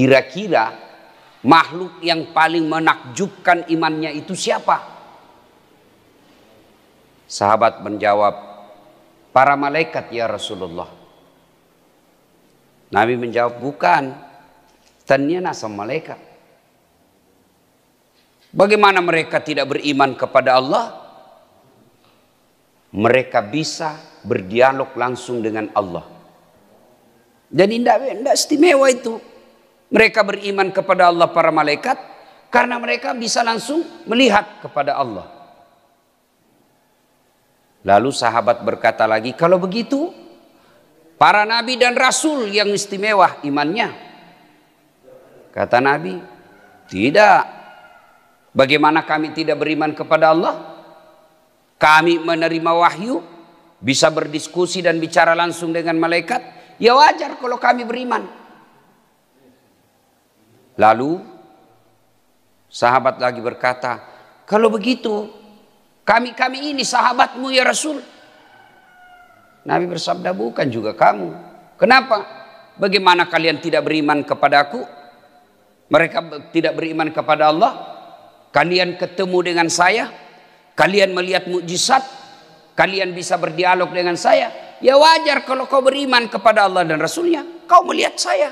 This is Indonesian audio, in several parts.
Kira-kira makhluk yang paling menakjubkan imannya itu siapa? Sahabat menjawab, para malaikat ya Rasulullah. Nabi menjawab, bukan. ternyata sama malaikat. Bagaimana mereka tidak beriman kepada Allah? Mereka bisa berdialog langsung dengan Allah. Jadi tidak istimewa itu. Mereka beriman kepada Allah para malaikat karena mereka bisa langsung melihat kepada Allah. Lalu sahabat berkata lagi, kalau begitu para nabi dan rasul yang istimewa imannya. Kata nabi, tidak. Bagaimana kami tidak beriman kepada Allah? Kami menerima wahyu, bisa berdiskusi dan bicara langsung dengan malaikat. Ya wajar kalau kami beriman. Lalu sahabat lagi berkata, "Kalau begitu, kami-kami ini sahabatmu ya Rasul." Nabi bersabda, "Bukan juga kamu. Kenapa? Bagaimana kalian tidak beriman kepadaku? Mereka tidak beriman kepada Allah. Kalian ketemu dengan saya, kalian melihat mukjizat, kalian bisa berdialog dengan saya. Ya wajar kalau kau beriman kepada Allah dan Rasulnya. Kau melihat saya,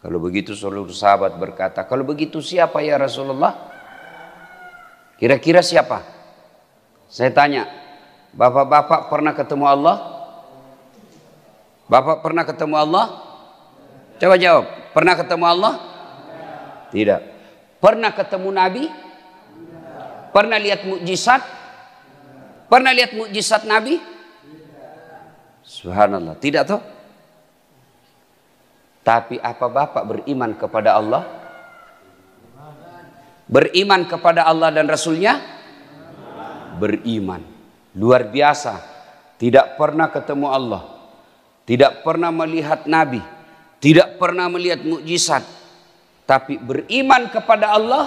kalau begitu seluruh sahabat berkata, kalau begitu siapa ya Rasulullah? Kira-kira siapa? Saya tanya, bapak-bapak pernah ketemu Allah? Bapak pernah ketemu Allah? Coba jawab, pernah ketemu Allah? Tidak. Pernah ketemu Nabi? Pernah lihat mukjizat? Pernah lihat mukjizat Nabi? Subhanallah, tidak tuh? Tapi apa Bapak beriman kepada Allah? Beriman kepada Allah dan Rasulnya? Beriman. Luar biasa. Tidak pernah ketemu Allah. Tidak pernah melihat Nabi. Tidak pernah melihat mukjizat. Tapi beriman kepada Allah.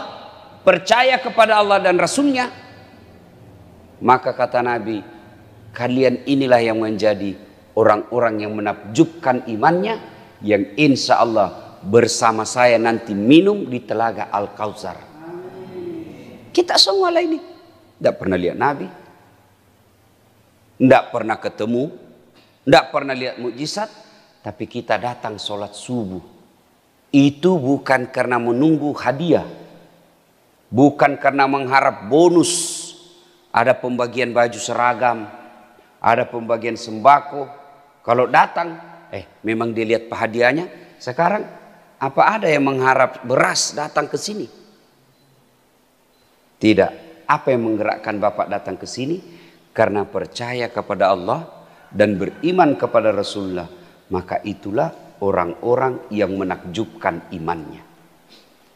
Percaya kepada Allah dan Rasulnya. Maka kata Nabi. Kalian inilah yang menjadi orang-orang yang menakjubkan imannya yang insya Allah bersama saya nanti minum di telaga al kauzar Kita semua lah ini. Tidak pernah lihat Nabi. Tidak pernah ketemu. Tidak pernah lihat mujizat. Tapi kita datang sholat subuh. Itu bukan karena menunggu hadiah. Bukan karena mengharap bonus. Ada pembagian baju seragam. Ada pembagian sembako. Kalau datang eh memang dilihat pahadiannya. Sekarang apa ada yang mengharap beras datang ke sini? Tidak. Apa yang menggerakkan Bapak datang ke sini? Karena percaya kepada Allah dan beriman kepada Rasulullah. Maka itulah orang-orang yang menakjubkan imannya.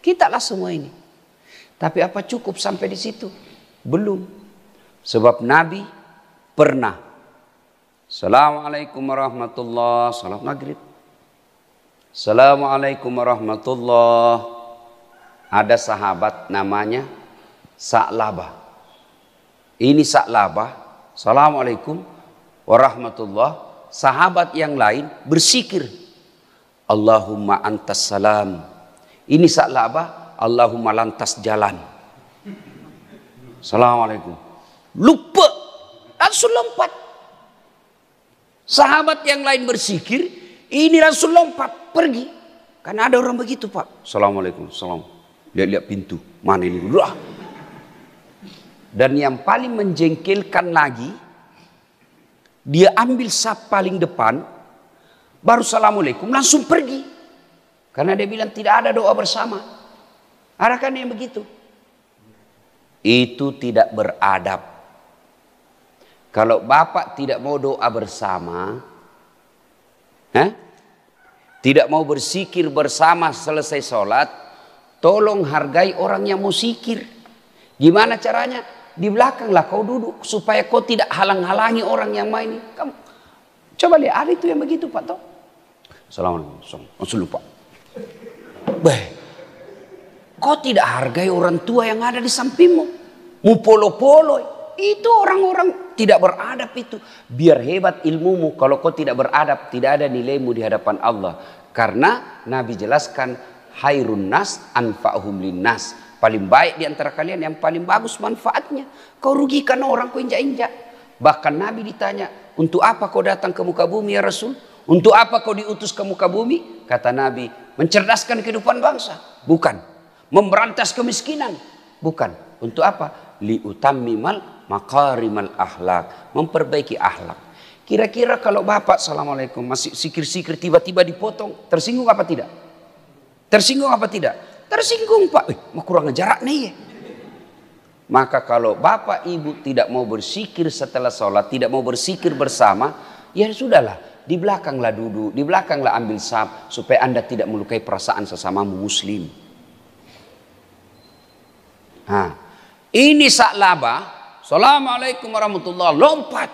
Kita lah semua ini. Tapi apa cukup sampai di situ? Belum. Sebab Nabi pernah Assalamualaikum warahmatullahi Salam maghrib. Assalamualaikum warahmatullahi Ada sahabat namanya Sa'laba. Ini Sa'laba. Assalamualaikum warahmatullahi Sahabat yang lain bersikir. Allahumma antas salam. Ini Sa'laba. Allahumma lantas jalan. Assalamualaikum. Lupa. Langsung lompat. Sahabat yang lain bersikir, ini langsung lompat pergi. Karena ada orang begitu pak. Assalamualaikum, salam. Lihat-lihat pintu, mana ini? Wah. Dan yang paling menjengkelkan lagi, dia ambil sap paling depan, baru assalamualaikum, langsung pergi. Karena dia bilang tidak ada doa bersama. Arahkan yang begitu? Itu tidak beradab. Kalau bapak tidak mau doa bersama, eh? tidak mau bersikir bersama selesai sholat, tolong hargai orang yang mau sikir. Gimana caranya? Di belakanglah kau duduk supaya kau tidak halang-halangi orang yang main. Kamu coba lihat ada itu yang begitu Pak Toh. Assalamualaikum. Masuk lupa. Baik. Kau tidak hargai orang tua yang ada di sampingmu. Mu polo-polo. Itu orang-orang tidak beradab itu. Biar hebat ilmumu kalau kau tidak beradab, tidak ada nilaimu di hadapan Allah. Karena Nabi jelaskan hayrun nas anfa'hum linnas. Paling baik di antara kalian yang paling bagus manfaatnya. Kau rugikan orang, kau injak-injak. Bahkan Nabi ditanya, untuk apa kau datang ke muka bumi ya Rasul? Untuk apa kau diutus ke muka bumi? Kata Nabi, mencerdaskan kehidupan bangsa. Bukan. Memberantas kemiskinan. Bukan. Untuk apa? liutammimal makarimal ahlak memperbaiki ahlak kira-kira kalau bapak assalamualaikum masih sikir-sikir tiba-tiba dipotong tersinggung apa tidak tersinggung apa tidak tersinggung pak eh, mau kurang jarak nih ya. maka kalau bapak ibu tidak mau bersikir setelah sholat tidak mau bersikir bersama ya sudahlah di belakanglah duduk, di belakanglah ambil sap supaya Anda tidak melukai perasaan sesama muslim. Nah, ini laba, Assalamualaikum warahmatullahi wabarakatuh. lompat.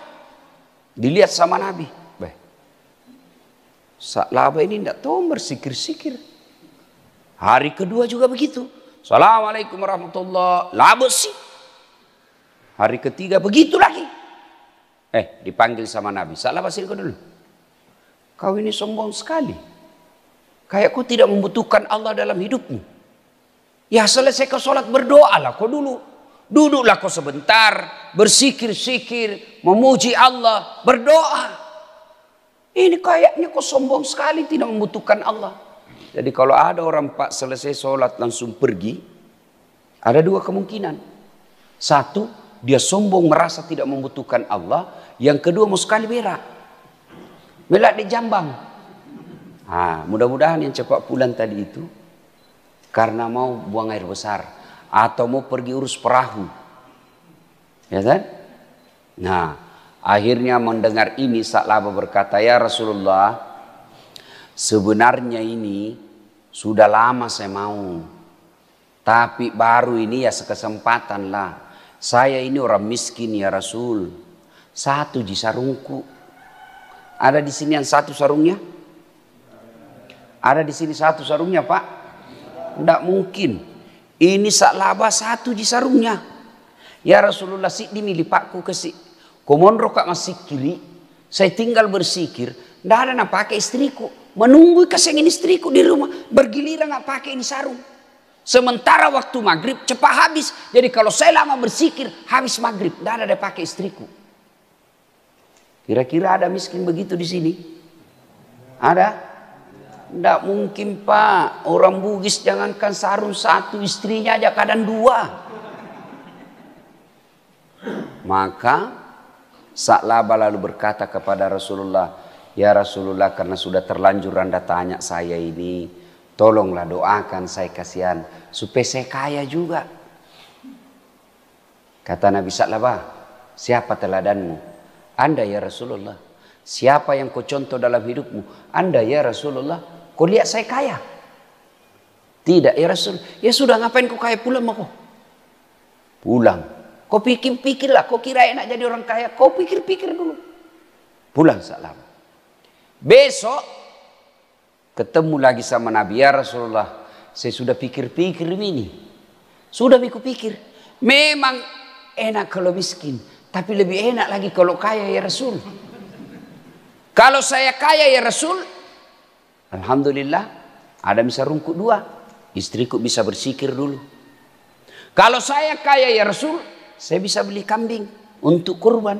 Dilihat sama Nabi. Baik. laba ini tidak tahu bersikir-sikir. Hari kedua juga begitu. Assalamualaikum warahmatullahi sih. Hari ketiga begitu lagi. Eh, dipanggil sama Nabi. Sa'labah sini kau dulu. Kau ini sombong sekali. Kayak kau tidak membutuhkan Allah dalam hidupmu. Ya selesai kau sholat berdoa lah kau dulu. Duduklah kau sebentar, bersikir-sikir, memuji Allah, berdoa. Ini kayaknya kau sombong sekali tidak membutuhkan Allah. Jadi kalau ada orang pak selesai sholat langsung pergi, ada dua kemungkinan. Satu, dia sombong merasa tidak membutuhkan Allah. Yang kedua, mau sekali berak. melak di jambang. Nah, mudah-mudahan yang cepat pulang tadi itu, karena mau buang air besar atau mau pergi urus perahu. Ya kan? Nah, akhirnya mendengar ini Sa'labah berkata, "Ya Rasulullah, sebenarnya ini sudah lama saya mau. Tapi baru ini ya sekesempatan Saya ini orang miskin ya Rasul. Satu di sarungku. Ada di sini yang satu sarungnya? Ada di sini satu sarungnya, Pak? Tidak mungkin. Ini laba satu di sarungnya. Ya Rasulullah sik milik pakku ke sik. Komon roka masih kiri. Saya tinggal bersikir. Tidak ada nak pakai istriku. Menunggu kesengin istriku di rumah. Bergiliran nggak pakai ini sarung. Sementara waktu maghrib cepat habis. Jadi kalau saya lama bersikir habis maghrib. Tidak ada pakai istriku. Kira-kira ada miskin begitu di sini? Ada? Tidak mungkin pak, orang Bugis jangankan sarung satu, istrinya aja kadang dua. Maka Laba lalu berkata kepada Rasulullah, Ya Rasulullah karena sudah terlanjur anda tanya saya ini, tolonglah doakan saya kasihan, supaya saya kaya juga. Kata Nabi Sa'laba, siapa teladanmu? Anda ya Rasulullah. Siapa yang kau contoh dalam hidupmu? Anda ya Rasulullah. Kau lihat saya kaya? Tidak ya Rasul. Ya sudah ngapain kau kaya pulang kau? Pulang. Kau pikir-pikirlah. Kau kira enak jadi orang kaya. Kau pikir-pikir dulu. Pulang salam. Besok ketemu lagi sama Nabi ya Rasulullah. Saya sudah pikir-pikir ini. Sudah aku pikir. Memang enak kalau miskin. Tapi lebih enak lagi kalau kaya ya Rasul. Kalau saya kaya ya Rasul, Alhamdulillah ada bisa rungkuk dua. Istriku bisa bersikir dulu. Kalau saya kaya ya Rasul, saya bisa beli kambing untuk kurban.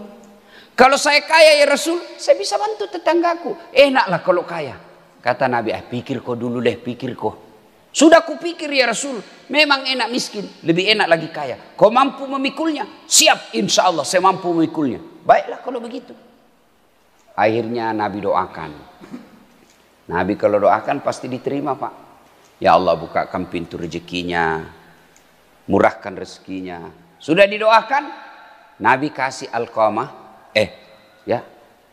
Kalau saya kaya ya Rasul, saya bisa bantu tetanggaku. Enaklah kalau kaya. Kata Nabi, ah pikir kau dulu deh, pikir kau. Sudah kupikir ya Rasul, memang enak miskin, lebih enak lagi kaya. Kau mampu memikulnya? Siap insya Allah saya mampu memikulnya. Baiklah kalau begitu. Akhirnya Nabi doakan. Nabi kalau doakan pasti diterima Pak. Ya Allah bukakan pintu rezekinya. Murahkan rezekinya. Sudah didoakan. Nabi kasih Alqamah. Eh ya.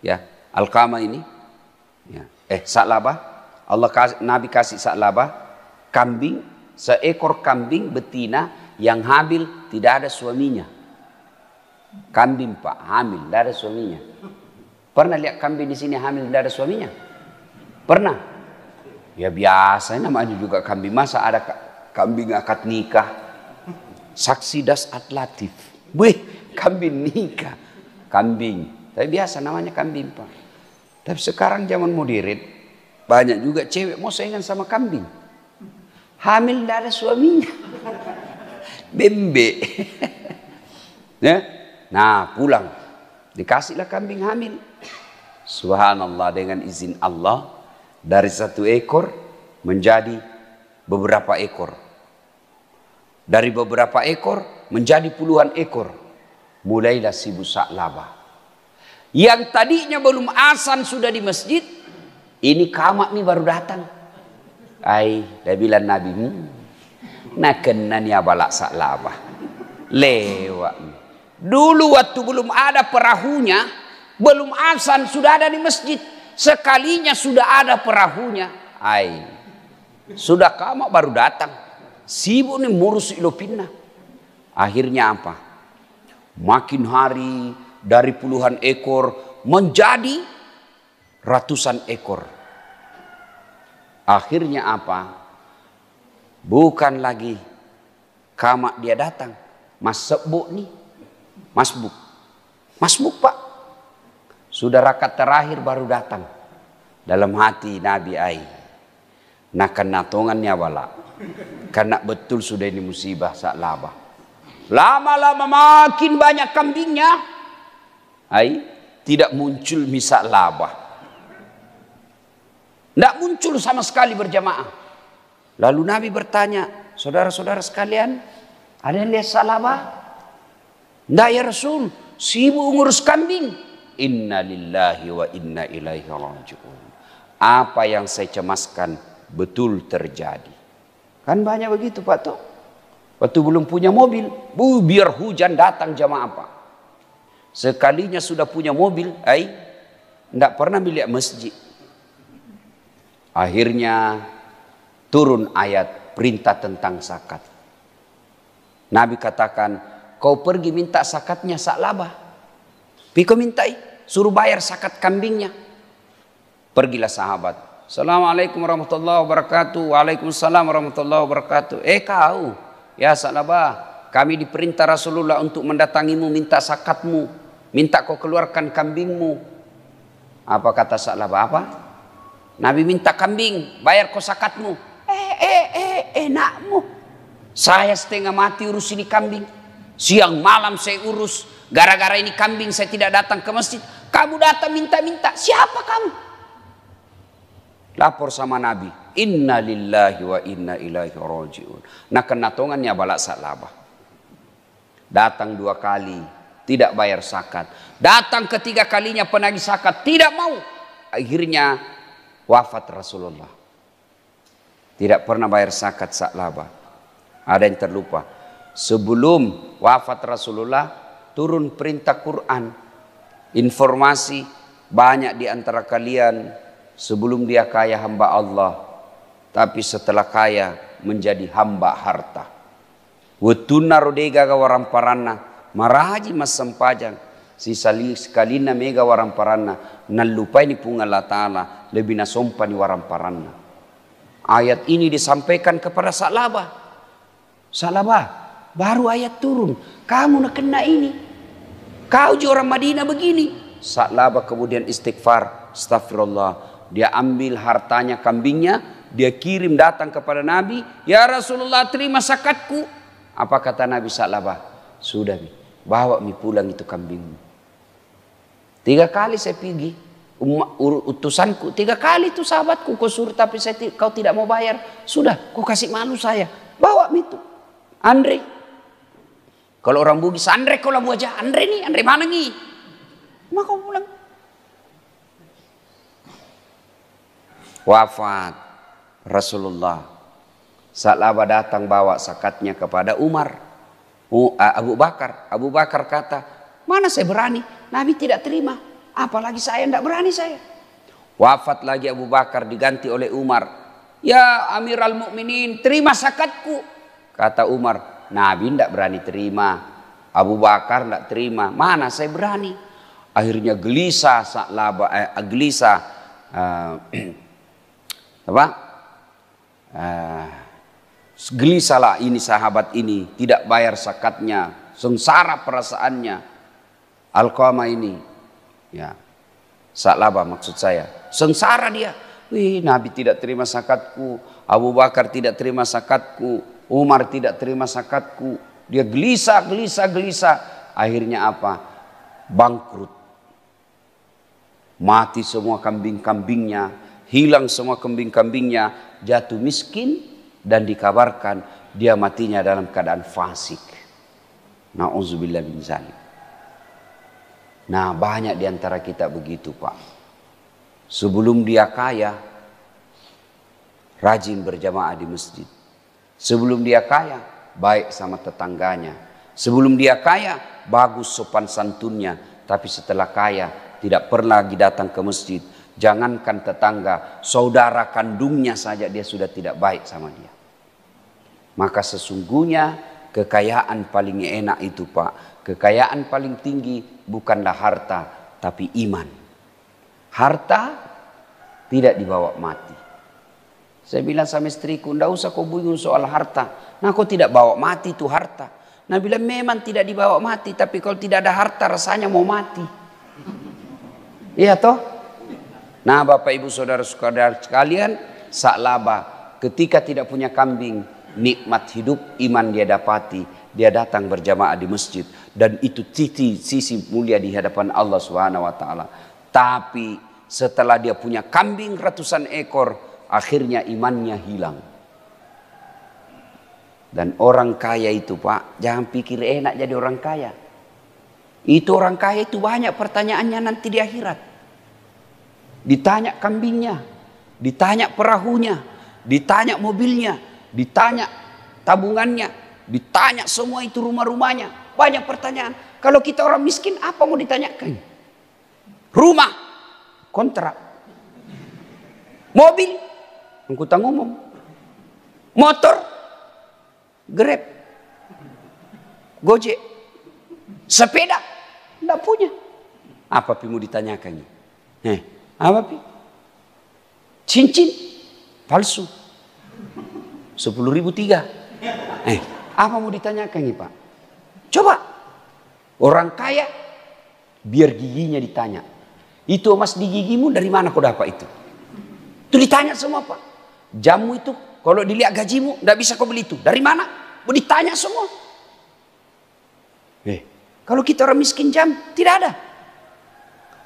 Ya. Alqamah ini. Ya. Eh Sa'labah. Allah kasih, Nabi kasih Sa'labah. Kambing. Seekor kambing betina yang hamil tidak ada suaminya. Kambing Pak hamil tidak ada suaminya. Pernah lihat kambing di sini hamil tidak ada suaminya? Pernah? Ya biasanya namanya juga kambing. Masa ada kambing akad nikah? Saksi das atlatif. Wih, kambing nikah. Kambing. Tapi biasa namanya kambing pak. Tapi sekarang zaman modern banyak juga cewek mau saingan sama kambing. Hamil dari suaminya. Bembe. ya? Nah pulang. Dikasihlah kambing hamil. Subhanallah dengan izin Allah dari satu ekor menjadi beberapa ekor. Dari beberapa ekor menjadi puluhan ekor. Mulailah si busak laba. Yang tadinya belum asan sudah di masjid. Ini kamak nih baru datang. Ai, dia bilang Nabi, hmm, nak kena ni abalak sak laba. Lewat. Dulu waktu belum ada perahunya, belum asan sudah ada di masjid. Sekalinya sudah ada perahunya. Ai. Sudah kamu baru datang. Sibuk nih ngurus Ilopina. Akhirnya apa? Makin hari dari puluhan ekor menjadi ratusan ekor. Akhirnya apa? Bukan lagi kamak dia datang. Mas sebuk nih. mas mas buk pak. Sudah rakaat terakhir baru datang. Dalam hati Nabi ai. kena tongannya wala. Karena betul sudah ini musibah sak laba. Lama-lama makin banyak kambingnya. Ai tidak muncul misak laba. Tidak muncul sama sekali berjamaah. Lalu Nabi bertanya, saudara-saudara sekalian, ada yang lihat salaba? Tidak ya Rasul, sibuk ngurus kambing. Inna lillahi wa inna ilaihi raji'un. Apa yang saya cemaskan betul terjadi. Kan banyak begitu Pak Tok. Waktu belum punya mobil, bu, biar hujan datang jamaah apa. Sekalinya sudah punya mobil, ai, tidak pernah melihat masjid. Akhirnya turun ayat perintah tentang zakat. Nabi katakan, kau pergi minta zakatnya labah. Piko mintai, suruh bayar sakat kambingnya. Pergilah sahabat. Assalamualaikum warahmatullahi wabarakatuh. Waalaikumsalam warahmatullahi wabarakatuh. Eh kau, ya salabah. Kami diperintah Rasulullah untuk mendatangimu minta sakatmu. Minta kau keluarkan kambingmu. Apa kata salabah apa? Nabi minta kambing, bayar kau sakatmu. Eh, eh, eh, enakmu. Saya setengah mati urus ini kambing. Siang malam saya urus. Gara-gara ini kambing saya tidak datang ke masjid. Kamu datang minta-minta. Siapa kamu? Lapor sama Nabi. Inna lillahi wa inna ilaihi rojiun. Nah kena tongannya balak salaba. Datang dua kali. Tidak bayar zakat. Datang ketiga kalinya penagih zakat. Tidak mau. Akhirnya wafat Rasulullah. Tidak pernah bayar zakat salaba. Ada yang terlupa. Sebelum wafat Rasulullah turun perintah Quran. Informasi banyak di antara kalian sebelum dia kaya hamba Allah, tapi setelah kaya menjadi hamba harta. Wetuna rodega gawaram parana, maraji mas sempajang, sekali na mega waram parana, nalupai ni pungala taala, lebih nasompa ni waram parana. Ayat ini disampaikan kepada salaba. Salaba Baru ayat turun. Kamu nak kena ini. Kau je orang Madinah begini. Salaba kemudian istighfar. Astagfirullah. Dia ambil hartanya kambingnya. Dia kirim datang kepada Nabi. Ya Rasulullah terima sakatku. Apa kata Nabi Salaba? Sudah mi. Bawa mi pulang itu kambingmu. Tiga kali saya pergi utusanku tiga kali itu sahabatku kau suruh tapi saya kau tidak mau bayar sudah kau kasih malu saya bawa mi itu Andre kalau orang Bugis, Andre kau labu aja. Andre nih, Andre mana nih? Mak kau pulang. Wafat Rasulullah. Salaba datang bawa sakatnya kepada Umar. Abu Bakar. Abu Bakar kata, mana saya berani? Nabi tidak terima. Apalagi saya tidak berani saya. Wafat lagi Abu Bakar diganti oleh Umar. Ya Amir al Mukminin, terima sakatku. Kata Umar, Nabi tidak berani terima. Abu Bakar tidak terima. Mana saya berani? Akhirnya gelisah, saklaba, eh, gelisah. Uh, apa? Uh, eh, gelisahlah ini sahabat ini. Tidak bayar zakatnya. Sengsara perasaannya. Alqama ini. Ya. saklaba maksud saya. Sengsara dia. Wih, Nabi tidak terima zakatku. Abu Bakar tidak terima zakatku. Umar tidak terima sakatku, Dia gelisah, gelisah, gelisah. Akhirnya apa? Bangkrut. Mati semua kambing-kambingnya, hilang semua kambing-kambingnya, jatuh miskin dan dikabarkan dia matinya dalam keadaan fasik. Na'udzubillah bin zalim. Nah, banyak diantara kita begitu, Pak. Sebelum dia kaya, rajin berjamaah di masjid. Sebelum dia kaya, baik sama tetangganya. Sebelum dia kaya, bagus sopan santunnya. Tapi setelah kaya, tidak pernah lagi datang ke masjid. Jangankan tetangga, saudara kandungnya saja dia sudah tidak baik sama dia. Maka sesungguhnya kekayaan paling enak itu Pak. Kekayaan paling tinggi bukanlah harta, tapi iman. Harta tidak dibawa mati. Saya bilang sama istriku, ndak usah kau bingung soal harta. Nah kau tidak bawa mati itu harta. Nah bilang memang tidak dibawa mati, tapi kalau tidak ada harta rasanya mau mati. Iya toh? Nah Bapak Ibu Saudara-saudara sekalian, sak laba. ketika tidak punya kambing, nikmat hidup iman dia dapati. Dia datang berjamaah di masjid dan itu titi sisi mulia di hadapan Allah Subhanahu wa taala. Tapi setelah dia punya kambing ratusan ekor, Akhirnya imannya hilang. Dan orang kaya itu pak, jangan pikir enak jadi orang kaya. Itu orang kaya itu banyak pertanyaannya nanti di akhirat. Ditanya kambingnya, ditanya perahunya, ditanya mobilnya, ditanya tabungannya, ditanya semua itu rumah-rumahnya. Banyak pertanyaan. Kalau kita orang miskin apa mau ditanyakan? Rumah, kontrak, mobil, angkutan umum, motor, grab, gojek, sepeda, tidak punya. Apa pimu ditanyakan ini? Eh, apa pi? Cincin palsu, sepuluh ribu tiga. Eh, apa mau ditanyakan ini pak? Coba orang kaya biar giginya ditanya. Itu emas di gigimu dari mana kau dapat itu? Itu ditanya semua pak. Jamu itu kalau dilihat gajimu tidak bisa kau beli itu. Dari mana? Mau ditanya semua. Eh. Kalau kita orang miskin jam tidak ada.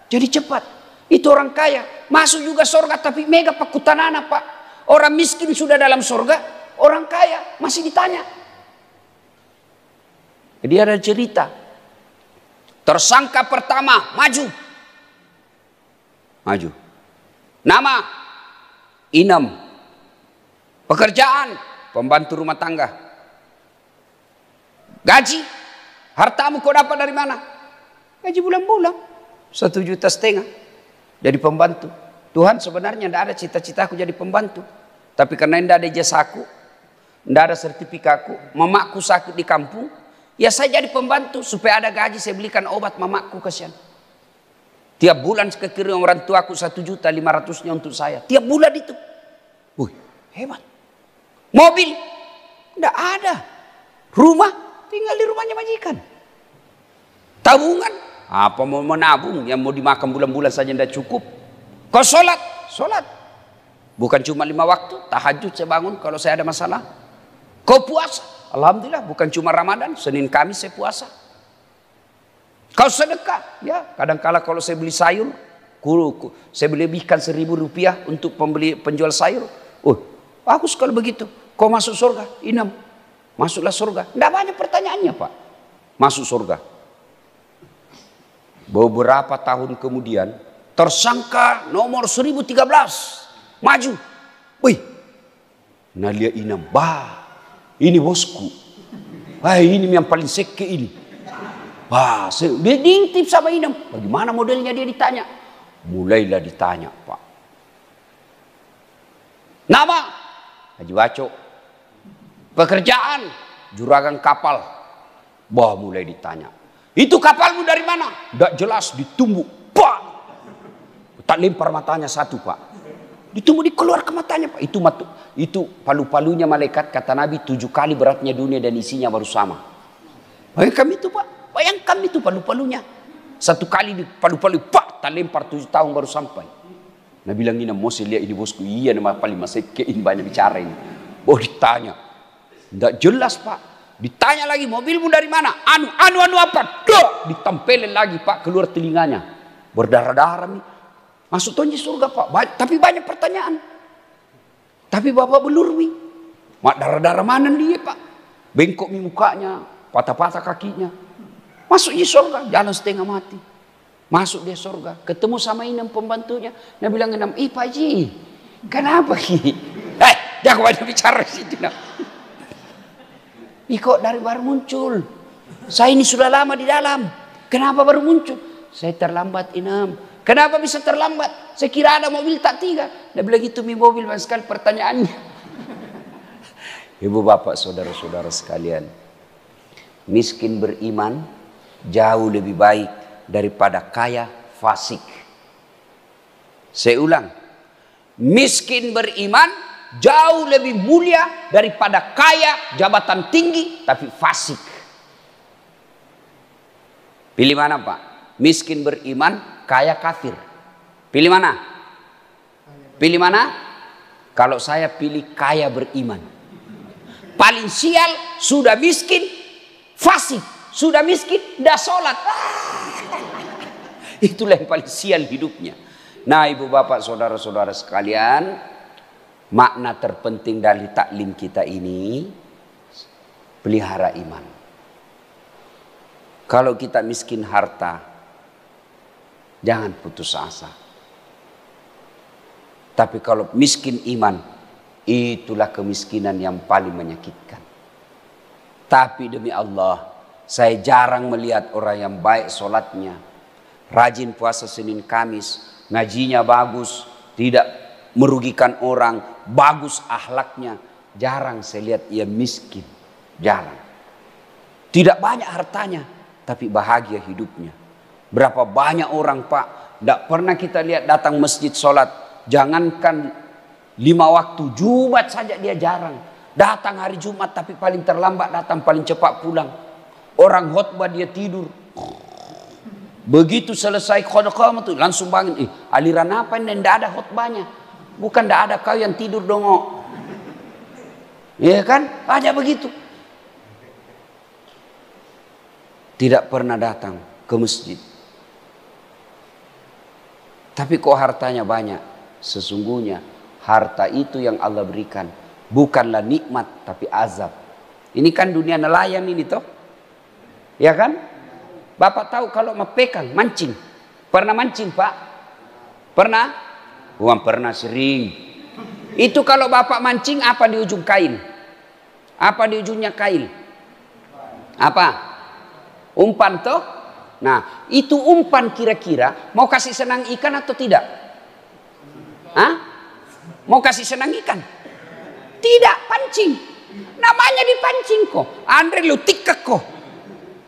Jadi cepat. Itu orang kaya. Masuk juga surga tapi mega anak pak. Orang miskin sudah dalam surga Orang kaya masih ditanya. Jadi ada cerita. Tersangka pertama maju. Maju. Nama Inam pekerjaan, pembantu rumah tangga, gaji, hartamu kau dapat dari mana? Gaji bulan-bulan, satu juta setengah, jadi pembantu. Tuhan sebenarnya tidak ada cita-citaku jadi pembantu. Tapi karena tidak ada jasaku, tidak ada sertifikaku, mamaku sakit di kampung, ya saya jadi pembantu supaya ada gaji saya belikan obat mamaku kasihan. Tiap bulan kekirim orang tuaku satu juta lima ratusnya untuk saya. Tiap bulan itu. Wih, hebat. Mobil tidak ada. Rumah tinggal di rumahnya majikan. Tabungan apa mau menabung yang mau dimakan bulan-bulan saja tidak cukup. Kau sholat, sholat. Bukan cuma lima waktu, tahajud saya bangun kalau saya ada masalah. Kau puasa, Alhamdulillah bukan cuma Ramadan, Senin kami saya puasa. Kau sedekah, ya kadangkala kalau saya beli sayur, saya beli ikan seribu rupiah untuk pembeli penjual sayur. Oh, bagus kalau begitu. Kau masuk surga? Inam. Masuklah surga. Tidak banyak pertanyaannya Pak. Masuk surga. Beberapa tahun kemudian tersangka nomor 1013 maju. Wih, Nalia Inam, bah, ini bosku. Wah, ini yang paling seke ini. Wah, dia diintip sama Inam. Bagaimana modelnya dia ditanya? Mulailah ditanya, Pak. Nama? Haji Wacok pekerjaan, juragan kapal. bah mulai ditanya, itu kapalmu dari mana? Tidak jelas, ditumbuk. Pak! Tak lempar matanya satu pak. Ditumbuk dikeluar ke matanya pak. Itu matu, itu palu-palunya malaikat kata Nabi tujuh kali beratnya dunia dan isinya baru sama. bayang kami itu pak. bayang kami itu palu-palunya. Satu kali di palu-palu pak tak lempar tujuh tahun baru sampai. Nabi bilang ini mau lihat ini bosku iya nama paling masih kein banyak bicara ini. Oh ditanya tidak jelas pak. Ditanya lagi mobilmu dari mana? Anu, anu, anu apa? Duh! ditempelin lagi pak keluar telinganya. Berdarah-darah nih. Masuk tonji surga pak. Ba tapi banyak pertanyaan. Tapi bapak belur mi. Mak darah-darah mana dia pak? Bengkok mi mukanya. Patah-patah kakinya. Masuk di surga. Jalan setengah mati. Masuk dia surga. Ketemu sama inam pembantunya. Dia bilang inam, ih pak Ji. Kenapa ki? Eh, jangan banyak bicara situ. Nah. Ih dari baru muncul? Saya ini sudah lama di dalam. Kenapa baru muncul? Saya terlambat enam. Kenapa bisa terlambat? Saya kira ada mobil tak tiga. Dia bilang gitu mi mobil banyak sekali pertanyaannya. Ibu bapak saudara-saudara sekalian. Miskin beriman jauh lebih baik daripada kaya fasik. Saya ulang. Miskin beriman jauh lebih mulia daripada kaya, jabatan tinggi, tapi fasik. Pilih mana Pak? Miskin beriman, kaya kafir. Pilih mana? Pilih mana? Kalau saya pilih kaya beriman. Paling sial, sudah miskin, fasik. Sudah miskin, dah sholat. Itulah yang paling sial hidupnya. Nah ibu bapak saudara-saudara sekalian, Makna terpenting dari taklim kita ini pelihara iman. Kalau kita miskin harta, jangan putus asa. Tapi kalau miskin iman, itulah kemiskinan yang paling menyakitkan. Tapi demi Allah, saya jarang melihat orang yang baik solatnya, rajin puasa Senin Kamis, ngajinya bagus, tidak merugikan orang, bagus ahlaknya, jarang saya lihat ia miskin, jarang. Tidak banyak hartanya, tapi bahagia hidupnya. Berapa banyak orang pak, tidak pernah kita lihat datang masjid sholat. Jangankan lima waktu, Jumat saja dia jarang. Datang hari Jumat tapi paling terlambat datang, paling cepat pulang. Orang khutbah dia tidur. Begitu selesai khutbah itu langsung bangun. Eh, aliran apa ini? Tidak ada khutbahnya. Bukan tidak ada kau yang tidur dongok, Ya kan? Hanya begitu. Tidak pernah datang ke masjid. Tapi kok hartanya banyak? Sesungguhnya harta itu yang Allah berikan bukanlah nikmat tapi azab. Ini kan dunia nelayan ini toh. Ya kan? Bapak tahu kalau mepekan mancing. Pernah mancing, Pak? Pernah? Uang pernah sering. Itu kalau bapak mancing apa di ujung kain? Apa di ujungnya kail? Apa? Umpan toh? Nah, itu umpan kira-kira mau kasih senang ikan atau tidak? Hah? Mau kasih senang ikan? Tidak, pancing. Namanya dipancing kok. Andre lu tikek kok.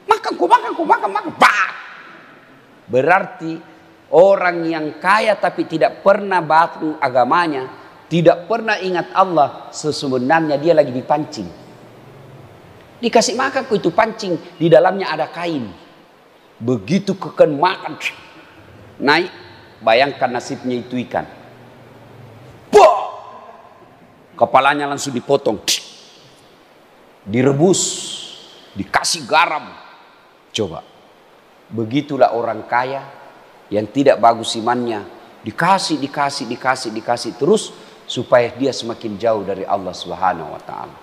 Makan kok, makan kok, makan, makan. Bah! Berarti Orang yang kaya tapi tidak pernah batu agamanya, tidak pernah ingat Allah, sesungguhnya dia lagi dipancing. Dikasih makan itu pancing, di dalamnya ada kain. Begitu keken makan, naik, bayangkan nasibnya itu ikan. Boh! Kepalanya langsung dipotong, direbus, dikasih garam. Coba, begitulah orang kaya yang tidak bagus imannya dikasih dikasih dikasih dikasih terus supaya dia semakin jauh dari Allah Subhanahu wa taala.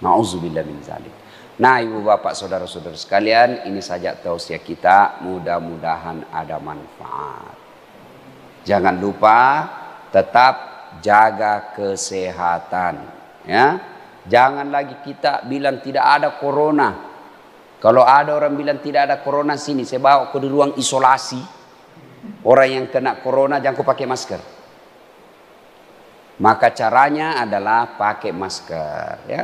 Nauzubillah min zalim. Nah, Ibu Bapak Saudara-saudara sekalian, ini saja tausiah kita, mudah-mudahan ada manfaat. Jangan lupa tetap jaga kesehatan, ya. Jangan lagi kita bilang tidak ada corona. Kalau ada orang bilang tidak ada corona sini, saya bawa ke di ruang isolasi. Orang yang kena corona jangan pakai masker. Maka caranya adalah pakai masker, ya.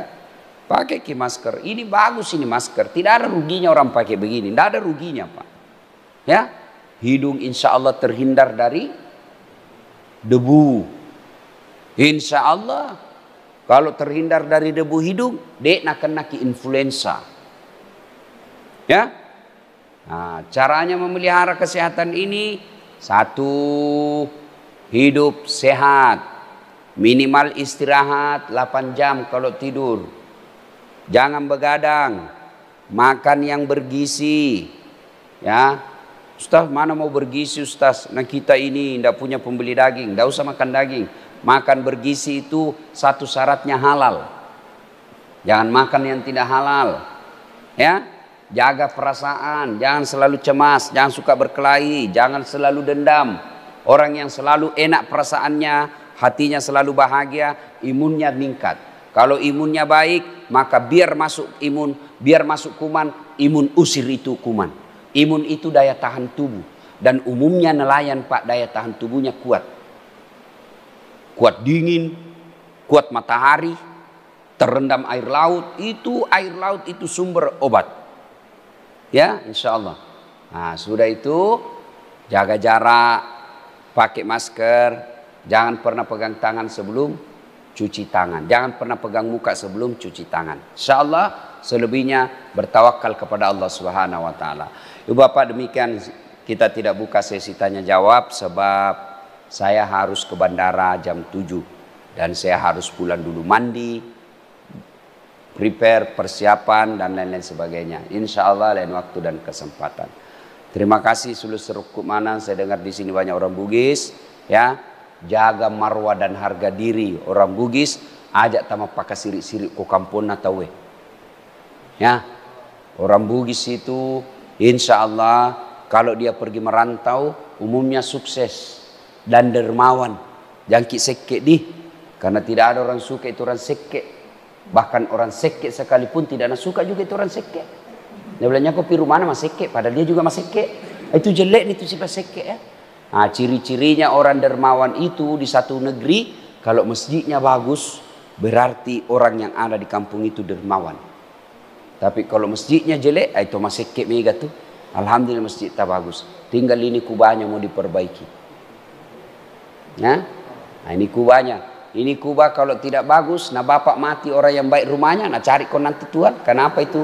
Pakai ki masker. Ini bagus ini masker. Tidak ada ruginya orang pakai begini. Tidak ada ruginya pak. Ya, hidung insya Allah terhindar dari debu. Insya Allah kalau terhindar dari debu hidung, dek nak kena ki influenza. Ya, Nah, caranya memelihara kesehatan ini satu, hidup sehat. Minimal istirahat 8 jam kalau tidur. Jangan begadang. Makan yang bergizi. Ya. Ustaz, mana mau bergizi Ustaz? Nah kita ini tidak punya pembeli daging. Tidak usah makan daging. Makan bergizi itu satu syaratnya halal. Jangan makan yang tidak halal. Ya, Jaga perasaan, jangan selalu cemas, jangan suka berkelahi, jangan selalu dendam. Orang yang selalu enak perasaannya, hatinya selalu bahagia, imunnya meningkat. Kalau imunnya baik, maka biar masuk imun, biar masuk kuman, imun usir itu kuman. Imun itu daya tahan tubuh. Dan umumnya nelayan pak daya tahan tubuhnya kuat. Kuat dingin, kuat matahari, terendam air laut, itu air laut itu sumber obat. Ya, insya Allah. Nah, sudah itu jaga jarak, pakai masker, jangan pernah pegang tangan sebelum cuci tangan. Jangan pernah pegang muka sebelum cuci tangan. Insya Allah selebihnya bertawakal kepada Allah Subhanahu wa taala. Ibu Bapak demikian kita tidak buka sesi tanya jawab sebab saya harus ke bandara jam 7 dan saya harus pulang dulu mandi prepare, persiapan, dan lain-lain sebagainya. Insya Allah lain waktu dan kesempatan. Terima kasih seluruh Sulus mana Saya dengar di sini banyak orang Bugis. Ya, jaga marwah dan harga diri orang Bugis. Ajak tama pakai sirik-sirik ku kampung natawe. Ya, orang Bugis itu insya Allah kalau dia pergi merantau umumnya sukses dan dermawan. Jangkit sekek di. Karena tidak ada orang suka itu orang sekek. Bahkan orang sekek sekalipun tidak nak suka juga itu orang sekek. Dia bilangnya kau piru mana mas sekek, padahal dia juga mas sekek. Itu jelek itu sifat sekek ya. Nah, ciri-cirinya orang dermawan itu di satu negeri, kalau masjidnya bagus, berarti orang yang ada di kampung itu dermawan. Tapi kalau masjidnya jelek, itu masih sekek mega tuh. Alhamdulillah masjid tak bagus. Tinggal ini kubahnya mau diperbaiki. Ya? Nah, ini kubahnya. Ini Kubah kalau tidak bagus, nah bapak mati orang yang baik rumahnya, nah cari kau nanti Tuhan. Kenapa itu?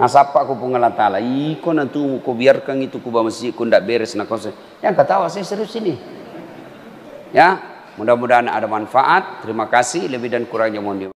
Nah sapa aku pengala ta'ala, iko nanti kau biarkan itu Kubah masjid, kau tidak beres. Nah kau yang ketawa saya serius ini. Ya, mudah-mudahan ada manfaat. Terima kasih, lebih dan kurangnya mohon